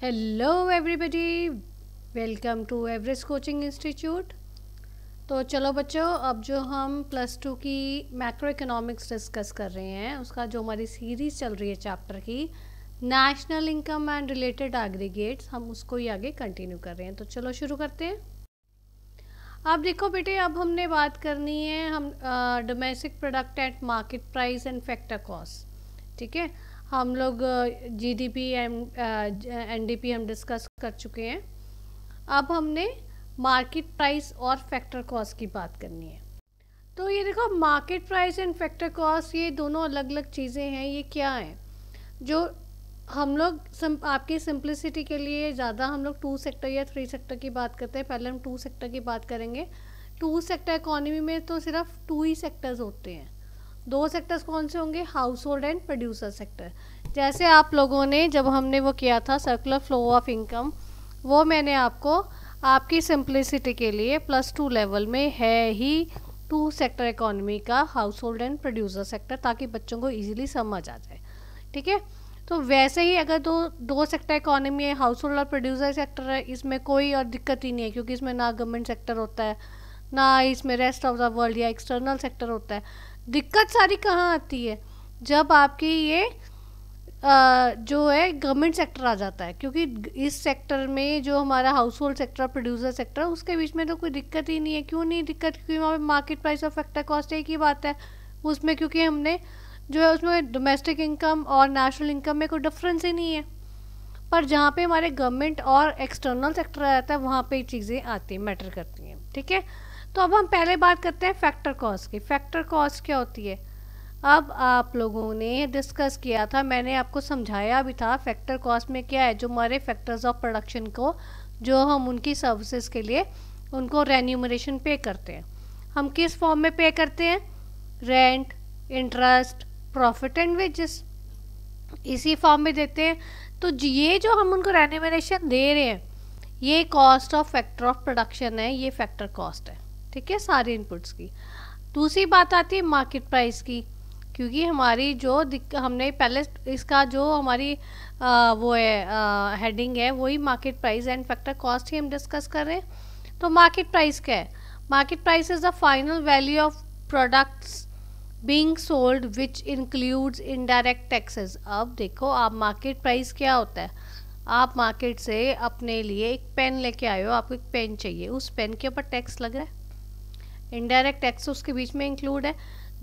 hello everybody welcome to average coaching institute तो चलो बच्चों अब जो हम प्लस टू की मैक्रो इकोनॉमिक्स डिस्कस कर रहे हैं उसका जो हमारी सीरीज़ चल रही है चैप्टर की national income and related aggregates हम उसको ही आगे कंटिन्यू कर रहे हैं तो चलो शुरू करते हैं अब देखो बेटे अब हमने बात करनी है हम domestic product at market price and factor cost ठीक है हम लोग G D P N D P हम डिस्कस कर चुके हैं अब हमने मार्केट प्राइस और फैक्टर कॉस्ट की बात करनी है तो ये देखो market price and factor cost ये दोनों अलग अलग चीज़ें हैं ये क्या हैं जो हम लोग सम, आपकी सिंप्लिसिटी के लिए ज़्यादा हम लोग टू सेक्टर या थ्री सेक्टर की बात करते हैं पहले हम टू सेक्टर की बात करेंगे टू सेक्टर इकोनॉमी में तो सिर्फ टू ही सेक्टर्स होते हैं दो सेक्टर्स कौन से होंगे household and producer sector जैसे आप लोगों ने जब हमने वो किया था सर्कुलर फ्लो ऑफ इनकम वो मैंने आपको आपकी सिंप्लिसिटी के लिए प्लस टू लेवल में है ही टू सेक्टर इकोनॉमी का household and producer sector ताकि बच्चों को इजीली समझ आ जाए ठीक है तो वैसे ही अगर दो दो सेक्टर इकोनॉमी है हाउस होल्ड और प्रोड्यूसर सेक्टर है इसमें कोई और दिक्कत ही नहीं है क्योंकि इसमें ना गवर्नमेंट सेक्टर होता है ना इसमें रेस्ट ऑफ द वर्ल्ड या एक्सटर्नल सेक्टर होता है दिक्कत सारी कहाँ आती है जब आपकी ये आ, जो है गवर्नमेंट सेक्टर आ जाता है क्योंकि इस सेक्टर में जो हमारा household sector producer sector उसके बीच में तो कोई दिक्कत ही नहीं है क्यों नहीं दिक्कत क्योंकि वहाँ पर मार्केट प्राइस और फैक्टर कॉस्ट एक ही बात है उसमें क्योंकि हमने जो है उसमें डोमेस्टिक इनकम और नेशनल इनकम में कोई डिफरेंस ही नहीं है पर जहाँ पे हमारे गवर्नमेंट और एक्सटर्नल सेक्टर आ जाता है वहाँ पे चीज़ें आती हैं मैटर करती हैं ठीक है तो अब हम पहले बात करते हैं फैक्टर कॉस्ट की फैक्टर कॉस्ट क्या होती है अब आप लोगों ने डिस्कस किया था मैंने आपको समझाया भी था फैक्टर कॉस्ट में क्या है जो हमारे फैक्टर्स ऑफ प्रोडक्शन को जो हम उनकी सर्विसेज के लिए उनको रेन्यूमरेशन पे करते हैं हम किस फॉर्म में पे करते हैं rent interest profit and wages इसी फॉर्म में देते हैं तो ये जो हम उनको रेन्यूमरेशन दे रहे हैं ये cost of factor of production है ये फैक्टर कॉस्ट है ठीक है सारे इनपुट्स की दूसरी बात आती है मार्केट प्राइस की क्योंकि हमारी जो हमने पहले इसका जो हमारी आ, वो है हेडिंग है वही market price and factor cost ही हम डिस्कस कर रहे हैं तो मार्केट प्राइस क्या है market price is the final value of products being sold which includes indirect taxes अब देखो आप मार्केट प्राइस क्या होता है आप मार्केट से अपने लिए एक पेन लेके आए हो आपको एक पेन चाहिए उस पेन के ऊपर टैक्स लग रहा है इनडायरेक्ट टैक्स उसके बीच में इंक्लूड है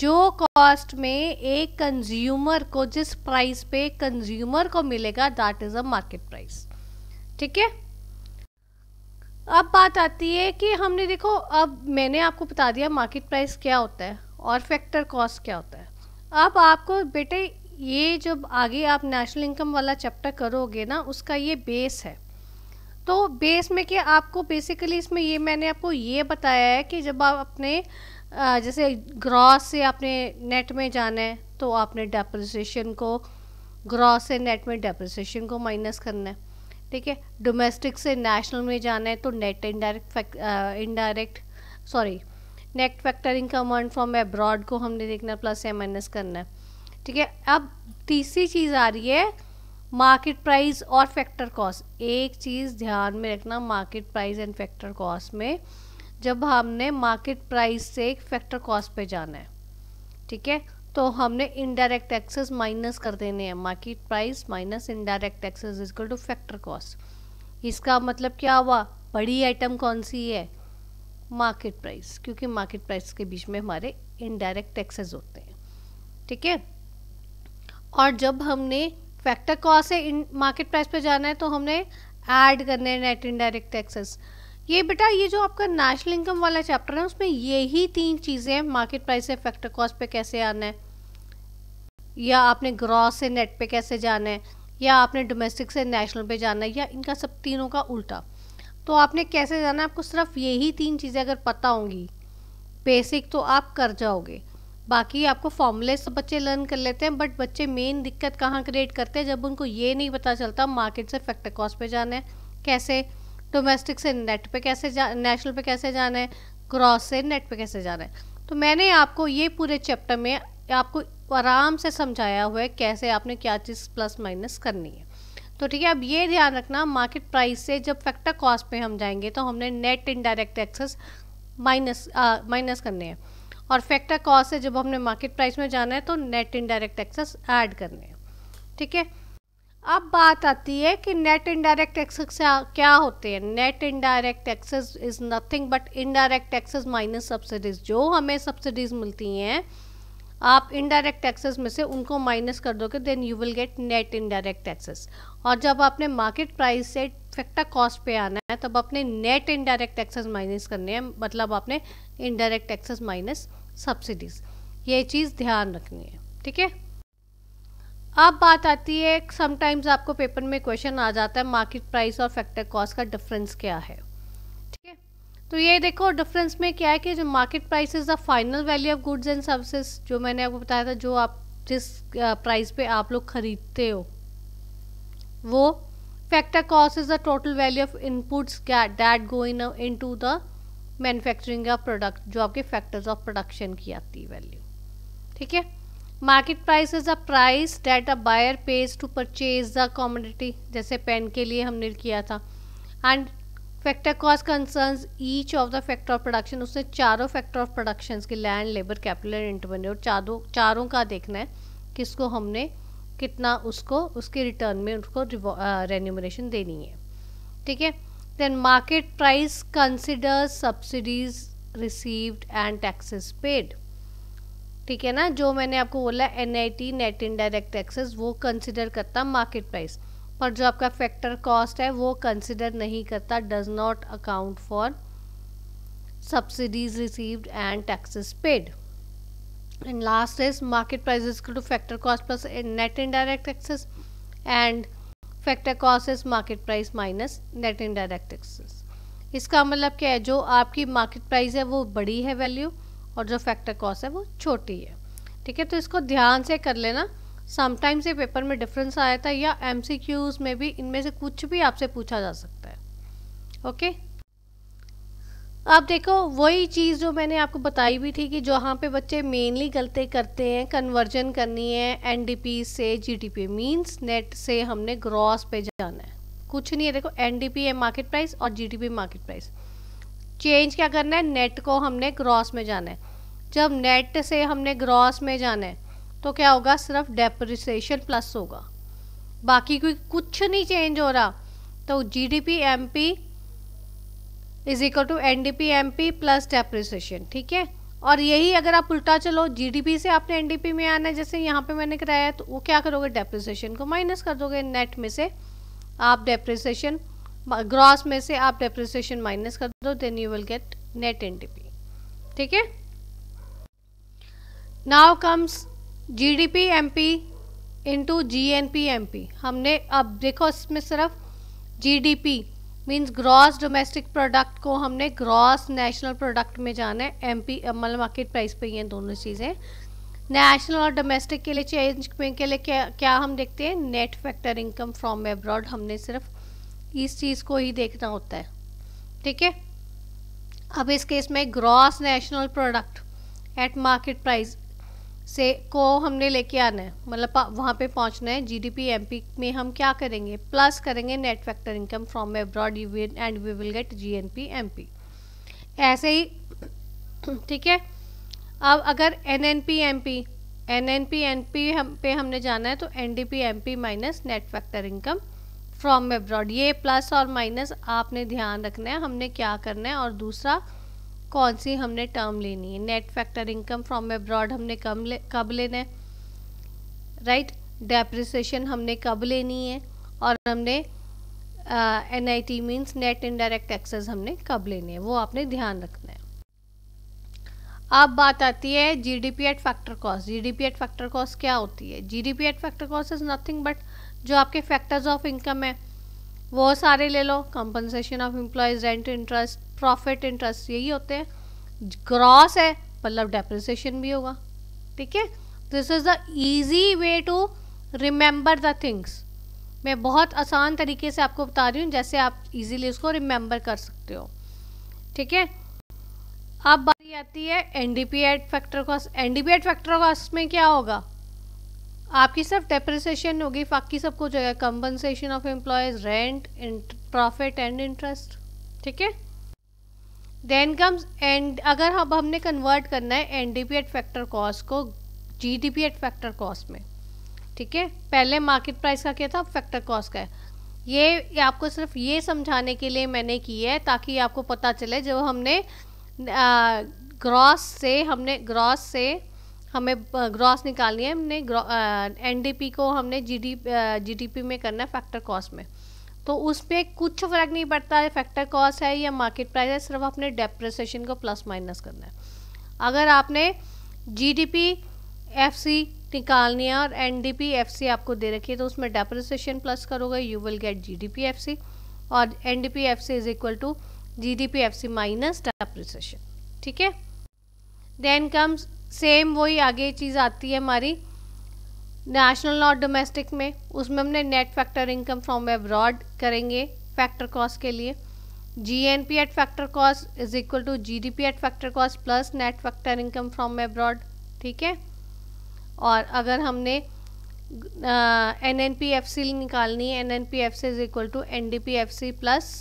जो कॉस्ट में एक कंज्यूमर को जिस प्राइस पे कंज्यूमर को मिलेगा that is a market price ठीक है अब बात आती है कि हमने देखो अब मैंने आपको बता दिया मार्केट प्राइस क्या होता है और फैक्टर कॉस्ट क्या होता है अब आपको बेटे ये जब आगे आप नेशनल इनकम वाला चैप्टर करोगे ना उसका ये बेस है तो बेस में क्या आपको बेसिकली इसमें ये मैंने आपको ये बताया है कि जब आप अपने जैसे ग्रॉस से आपने नेट में जाना है तो आपने डेप्रिसिएशन को ग्रॉस से नेट में डेप्रिसिएशन को माइनस करना है ठीक है डोमेस्टिक से नेशनल में जाना है तो net indirect indirect sorry net factoring का अर्न फ्रॉम एब्रॉड को हमने देखना प्लस या माइनस करना है ठीक है अब तीसरी चीज़ आ रही है मार्केट प्राइस और फैक्टर कॉस्ट एक चीज़ ध्यान में रखना market price and factor cost में जब हमने मार्केट प्राइस से एक फैक्टर कॉस्ट पे जाना है ठीक है तो हमने इनडायरेक्ट टैक्सेस माइनस कर देने हैं market price minus indirect taxes is equal to factor cost इसका मतलब क्या हुआ बड़ी आइटम कौन सी है मार्केट प्राइस क्योंकि मार्केट प्राइस के बीच में हमारे इनडायरेक्ट टैक्सेस होते हैं ठीक है और जब हमने फैक्टर कॉस्ट से इन मार्केट प्राइस पे जाना है तो हमने ऐड करने हैं नेट इनडायरेक्ट टैक्सेस ये बेटा ये जो आपका नेशनल इनकम वाला चैप्टर है उसमें यही तीन चीज़ें मार्केट प्राइस से फैक्टर कॉस्ट पे कैसे आना है या आपने ग्रॉस से नेट पे कैसे जाना है या आपने डोमेस्टिक से नेशनल पे जाना है या इनका सब तीनों का उल्टा तो आपने कैसे जाना है आपको सिर्फ यही तीन चीज़ें अगर पता होंगी बेसिक तो आप कर जाओगे बाकी आपको फॉर्मुलेस तो बच्चे लर्न कर लेते हैं बट बच्चे मेन दिक्कत कहाँ क्रिएट करते हैं जब उनको ये नहीं पता चलता मार्केट से फैक्टर कॉस्ट पे जाना है कैसे डोमेस्टिक से नेट पे कैसे जा नेशनल पे कैसे जाना है क्रॉस से नेट पे कैसे जाना है तो मैंने आपको ये पूरे चैप्टर में आपको आराम से समझाया हुआ है कैसे आपने क्या चीज़ प्लस माइनस करनी है तो ठीक है अब ये ध्यान रखना मार्केट प्राइस से जब फैक्टर कॉस्ट पे हम जाएंगे तो हमने net indirect taxes minus minus करने हैं और फैक्टर कॉस्ट से जब हमने मार्केट प्राइस में जाना है तो नेट इनडायरेक्ट टैक्सेस ऐड करने हैं ठीक है अब बात आती है कि नेट इनडायरेक्ट टैक्सेस क्या होते हैं net indirect taxes is nothing but indirect taxes minus subsidies जो हमें सब्सिडीज मिलती हैं आप इनडायरेक्ट टैक्सेस में से उनको माइनस कर दोगे then you will get net indirect taxes और जब आपने मार्केट प्राइस से फैक्टर कॉस्ट पे आना है तब अपने नेट इनडायरेक्ट टैक्सेस माइनस करने हैं मतलब आपने इनडायरेक्ट टैक्सेस माइनस सब्सिडीज ये चीज़ ध्यान रखनी है ठीक है अब बात आती है समटाइम्स आपको पेपर में क्वेश्चन आ जाता है मार्केट प्राइस और फैक्टर कॉस्ट का डिफरेंस क्या है ठीक है तो ये देखो डिफरेंस में क्या है कि जो market price is the final value of goods and services जो मैंने आपको बताया था जो आप जिस प्राइस पे आप लोग ख़रीदते हो वो factor cost is the total value of inputs that go in into the manufacturing of product जो आपके फैक्टर्स ऑफ प्रोडक्शन की आती है वैल्यू ठीक है market price is a price that a buyer pays to purchase the commodity जैसे pen के लिए हमने किया था and factor cost concern each of the factor of production उसने चारों फैक्टर ऑफ प्रोडक्शन के लैंड लेबर कैपिटल एंड और चारों चारों का देखना है किसको हमने कितना उसको उसके रिटर्न में उसको रेन्यूमरेशन देनी है ठीक है then market price considers subsidies received and taxes paid ठीक है ना जो मैंने आपको बोला N I T net indirect taxes वो कंसिडर करता मार्केट प्राइस पर जो आपका फैक्टर कॉस्ट है वो कंसिडर नहीं करता does not account for subsidies received and taxes paid and last is market price is to factor cost plus net indirect taxes and factor cost market price minus net indirect taxes इसका मतलब क्या है जो आपकी market price है वो बड़ी है वैल्यू और जो फैक्टर कॉस्ट है वो छोटी है ठीक है तो इसको ध्यान से कर लेना समटाइम्स ये पेपर में डिफरेंस आया था या एम में भी इनमें से कुछ भी आपसे पूछा जा सकता है ओके आप देखो वही चीज़ जो मैंने आपको बताई भी थी कि जहाँ पे बच्चे मेनली गलती करते हैं कन्वर्जन करनी है एनडीपी से जीडीपी मींस नेट से हमने ग्रॉस पे जाना है कुछ नहीं है देखो एनडीपी है मार्केट प्राइस और जीडीपी मार्केट प्राइस चेंज क्या करना है नेट को हमने ग्रॉस में जाना है जब नेट से हमने ग्रॉस में जाना है तो क्या होगा सिर्फ डेप्रिसिएशन प्लस होगा बाकी कोई कुछ नहीं चेंज हो रहा तो M P is equal to N D P M P plus depreciation ठीक है और यही अगर आप उल्टा चलो जीडीपी से आपने एनडीपी में आना है जैसे यहाँ पे मैंने कराया तो वो क्या करोगे डेप्रिसिएशन को माइनस कर दोगे नेट में से आप डेप्रिसिएशन ग्रॉस में से आप डेप्रिसिएशन माइनस कर दो then you will get net NDP ठीक है now comes GDP MP into GNP MP हमने अब देखो इसमें सिर्फ P means gross domestic product को हमने ग्रॉस नेशनल प्रोडक्ट में जाना है एम पी मतलब मार्केट प्राइस पे ये दोनों चीज़ें नेशनल और डोमेस्टिक के लिए चेंज के लिए क्या क्या हम देखते हैं net factor income from abroad हमने सिर्फ इस चीज़ को ही देखना होता है ठीक है अब इस केस में gross national product at market price से को हमने लेके आना है मतलब वहाँ पे पहुँचना है जीडीपी एमपी में हम क्या करेंगे प्लस करेंगे net factor income from abroad you will and we will get GNP MP ऐसे ही ठीक है अब अगर N N P M P N N P N P हम पे हमने जाना है तो N D P M P minus net factor income from abroad ये प्लस और माइनस आपने ध्यान रखना है हमने क्या करना है और दूसरा कौन सी हमने टर्म लेनी है net factor income from abroad हमने कम ले कब लेना है राइट डेप्रिसिएशन हमने कब लेनी है और हमने N I T means net indirect taxes हमने कब लेने हैं वो आपने ध्यान रखना है अब बात आती है G D P at factor cost G D P at factor cost क्या होती है G D P at factor cost is nothing but जो आपके फैक्टर्स ऑफ इनकम है वो सारे ले लो compensation of employees rent interest profit interest यही होते हैं ग्रॉस है मतलब डेप्रिसिएशन भी होगा ठीक है this is the easy way to remember the things मैं बहुत आसान तरीके से आपको बता रही हूँ जैसे आप इजीली इसको रिमेंबर कर सकते हो ठीक है अब बारी आती है NDP at factor cost NDP at factor cost में क्या होगा आपकी सिर्फ डेप्रिसिएशन होगी बाकी सब कुछ होगा compensation of employees rent profit and interest ठीक है देन कम्स एंड अगर हम हमने कन्वर्ट करना है N D P at factor cost को G D P at factor cost में ठीक है पहले मार्केट प्राइस का क्या था अब फैक्टर कॉस्ट का है ये आपको सिर्फ ये समझाने के लिए मैंने की है ताकि आपको पता चले जब हमने ग्रॉस से हमने ग्रॉस से हमें ग्रॉस निकालनी है हमने एनडीपी को हमने जीडी जीडीपी में करना है फैक्टर कॉस्ट में तो उस पर कुछ फ़र्क नहीं पड़ता है फैक्टर कॉस्ट है या मार्केट प्राइस है सिर्फ अपने डेप्रेसेशन को प्लस माइनस करना है अगर आपने जीडीपी एफसी निकालनी है और एनडीपी एफसी आपको दे रखी है तो उसमें डेप्रेसेशन प्लस करोगे you will get GDP FC और NDP FC is equal to GDP FC minus depreciation ठीक है देन कम्स सेम वही आगे चीज़ आती है हमारी नेशनल और डोमेस्टिक में उसमें हमने net factor income from abroad करेंगे फैक्टर कॉस्ट के लिए G N P at factor cost is equal to G D P at factor cost plus net factor income from abroad ठीक है और अगर हमने N N P F C निकालनी है N N P F C is equal to N D P F C plus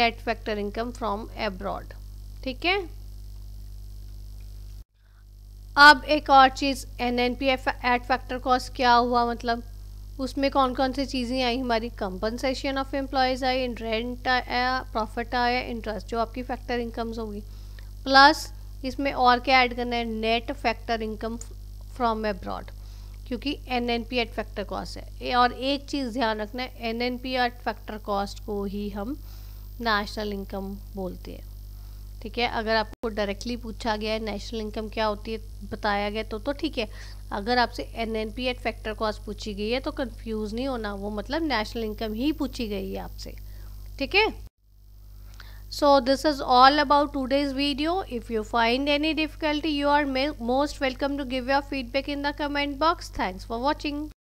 net factor income from abroad ठीक है अब एक और चीज़ N N P F at factor cost क्या हुआ मतलब उसमें कौन कौन सी चीज़ें आई हमारी कंपनसेशन ऑफ एम्प्लॉयज़ आई रेंट आया प्रॉफिट आया इंटरेस्ट जो आपकी फैक्टर इनकम्स होगी प्लस इसमें और क्या ऐड करना है net factor income from abroad क्योंकि N N P at factor cost है और एक चीज़ ध्यान रखना है N N P at factor cost को ही हम नेशनल इनकम बोलते हैं ठीक है अगर आपको डायरेक्टली पूछा गया है नेशनल इनकम क्या होती है बताया गया तो तो ठीक है अगर आपसे एनएनपी एट फैक्टर को आज पूछी गई है तो कंफ्यूज नहीं होना वो मतलब नेशनल इनकम ही पूछी गई है आपसे ठीक है so this is all about today's video if you find any difficulty you are most welcome to give your feedback in the comment box thanks for watching